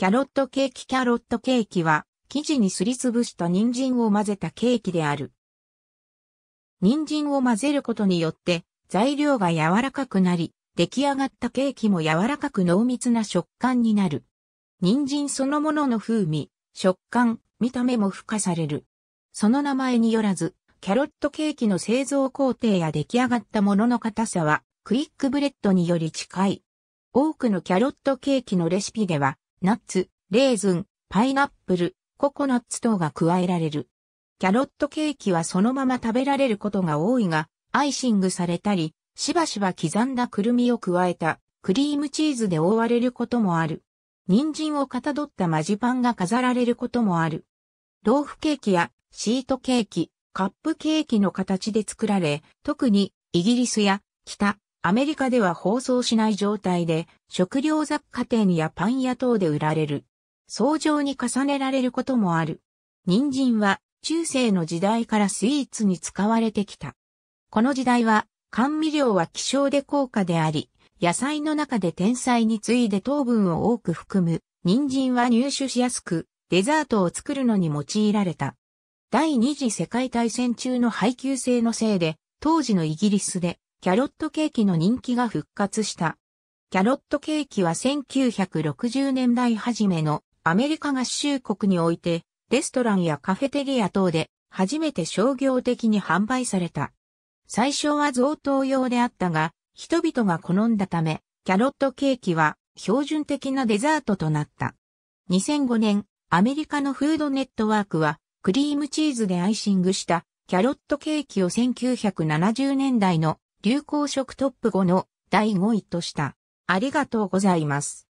キャロットケーキキャロットケーキは、生地にすりつぶした人参を混ぜたケーキである。人参を混ぜることによって、材料が柔らかくなり、出来上がったケーキも柔らかく濃密な食感になる。人参そのものの風味、食感、見た目も付加される。その名前によらず、キャロットケーキの製造工程や出来上がったものの硬さは、クイックブレッドにより近い。多くのキャロットケーキのレシピでは、ナッツ、レーズン、パイナップル、ココナッツ等が加えられる。キャロットケーキはそのまま食べられることが多いが、アイシングされたり、しばしば刻んだくるみを加えたクリームチーズで覆われることもある。人参をかたどったマジパンが飾られることもある。豆腐ケーキやシートケーキ、カップケーキの形で作られ、特にイギリスや北アメリカでは包装しない状態で、食料雑貨店やパン屋等で売られる。相乗に重ねられることもある。人参は中世の時代からスイーツに使われてきた。この時代は甘味料は希少で高価であり、野菜の中で天才に次いで糖分を多く含む、人参は入手しやすく、デザートを作るのに用いられた。第二次世界大戦中の配給制のせいで、当時のイギリスでキャロットケーキの人気が復活した。キャロットケーキは1960年代初めのアメリカ合衆国において、レストランやカフェテリア等で初めて商業的に販売された。最初は贈答用であったが、人々が好んだため、キャロットケーキは標準的なデザートとなった。2005年、アメリカのフードネットワークは、クリームチーズでアイシングしたキャロットケーキを1970年代の流行色トップ5の第5位とした。ありがとうございます。